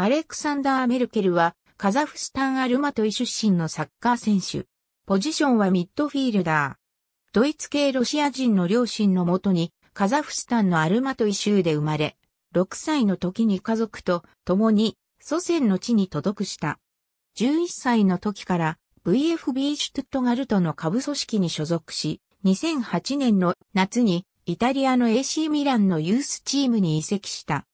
アレクサンダー・メルケルは、カザフスタン・アルマトイ出身のサッカー選手。ポジションはミッドフィールダー。ドイツ系ロシア人の両親のもとに、カザフスタンのアルマトイ州で生まれ、6歳の時に家族と共に祖先の地に届くした。11歳の時から VFB シュトゥットガルトの下部組織に所属し、2008年の夏にイタリアの AC ミランのユースチームに移籍した。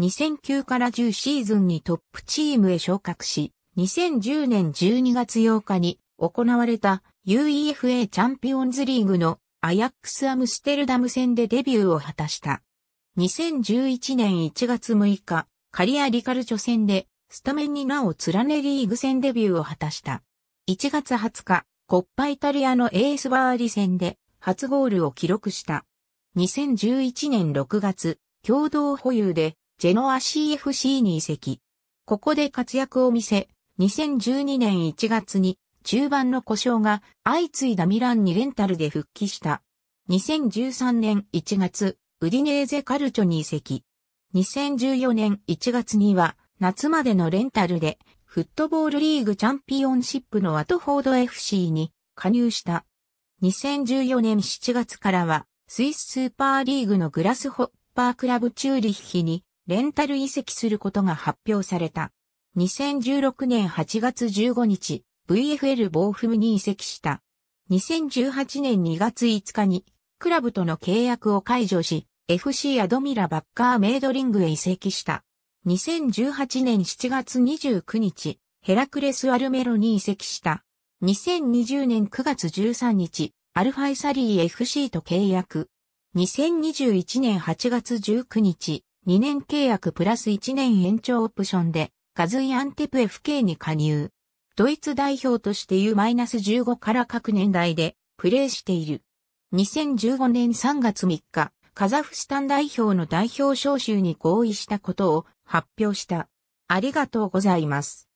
2009から10シーズンにトップチームへ昇格し、2010年12月8日に行われた UEFA チャンピオンズリーグのアヤックスアムステルダム戦でデビューを果たした。2011年1月6日、カリアリカルチョ戦でスタメンに名を連ねリーグ戦デビューを果たした。1月20日、コッパイタリアのエースバーリ戦で初ゴールを記録した。2011年6月、共同保有でジェノア CFC に移籍。ここで活躍を見せ、2012年1月に中盤の故障が相次いだミランにレンタルで復帰した。2013年1月、ウディネーゼカルチョに移籍。2014年1月には夏までのレンタルでフットボールリーグチャンピオンシップのワトフォード FC に加入した。2014年7月からはスイススーパーリーグのグラスホッパークラブチューリッヒにレンタル移籍することが発表された。2016年8月15日、VFL ボーフムに移籍した。2018年2月5日に、クラブとの契約を解除し、FC アドミラバッカーメイドリングへ移籍した。2018年7月29日、ヘラクレス・アルメロに移籍した。2020年9月13日、アルファイサリー FC と契約。2021年8月19日、2年契約プラス1年延長オプションで、カズイアンテプ FK に加入。ドイツ代表として U-15 から各年代でプレーしている。2015年3月3日、カザフスタン代表の代表招集に合意したことを発表した。ありがとうございます。